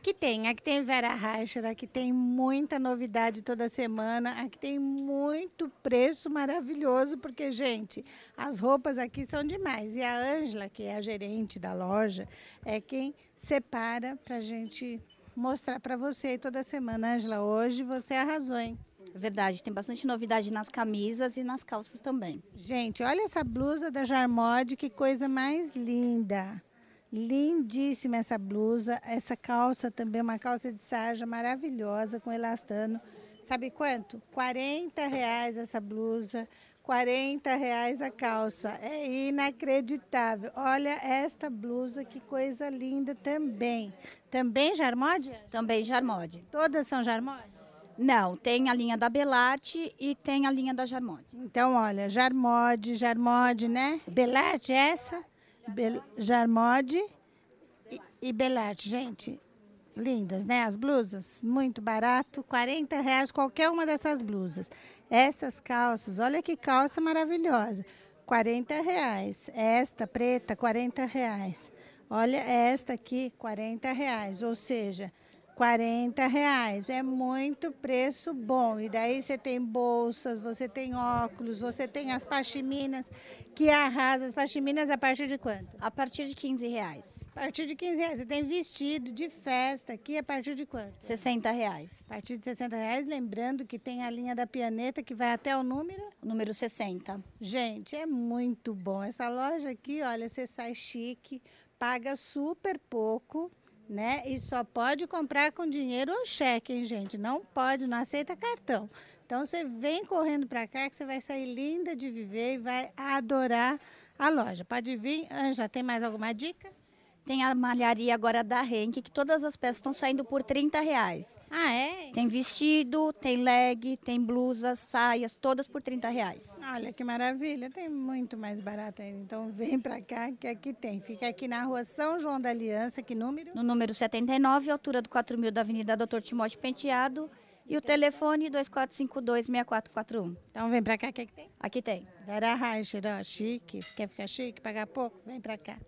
Aqui tem, aqui tem Vera Reicher, aqui tem muita novidade toda semana, aqui tem muito preço maravilhoso, porque, gente, as roupas aqui são demais. E a Ângela, que é a gerente da loja, é quem separa para gente mostrar para você toda semana. Ângela, hoje você arrasou, hein? Verdade, tem bastante novidade nas camisas e nas calças também. Gente, olha essa blusa da Jarmod, que coisa mais linda. Lindíssima essa blusa, essa calça também, uma calça de sarja maravilhosa com elastano. Sabe quanto? 40 reais essa blusa, 40 reais a calça. É inacreditável. Olha esta blusa, que coisa linda também. Também Jarmode? Também Jarmode. Todas são Jarmode? Não, tem a linha da Belarte e tem a linha da Jarmode. Então, olha, Jarmode, Jarmode, né? Belarte é essa? Bel Jarmode e, e Belarte. Gente, lindas, né? As blusas, muito barato, 40 reais qualquer uma dessas blusas. Essas calças, olha que calça maravilhosa, 40 reais. Esta preta, 40 reais. Olha esta aqui, 40 reais, ou seja... 40 reais. É muito preço bom. E daí você tem bolsas, você tem óculos, você tem as pachiminas que arrasam. As pachiminas a partir de quanto? A partir de 15 reais. A partir de 15 reais. Você tem vestido de festa aqui a partir de quanto? 60 reais. A partir de 60 reais, lembrando que tem a linha da pianeta que vai até o número? número 60. Gente, é muito bom. Essa loja aqui, olha, você sai chique, paga super pouco né? E só pode comprar com dinheiro ou cheque, hein, gente? Não pode, não aceita cartão. Então você vem correndo para cá que você vai sair linda de viver e vai adorar a loja. Pode vir, Anja, tem mais alguma dica? Tem a malharia agora da Henk, que todas as peças estão saindo por 30 reais. Ah, é? Tem vestido, tem leg, tem blusas, saias, todas por 30 reais. Olha que maravilha, tem muito mais barato ainda. Então vem pra cá que aqui é tem. Fica aqui na rua São João da Aliança, que número? No número 79, altura do 4000 da Avenida Doutor Timóteo Penteado. E o telefone 2452-6441. Então vem pra cá, o que, é que tem? Aqui tem. Gara Reicher, ó, chique. Quer ficar chique? Pagar pouco? Vem pra cá.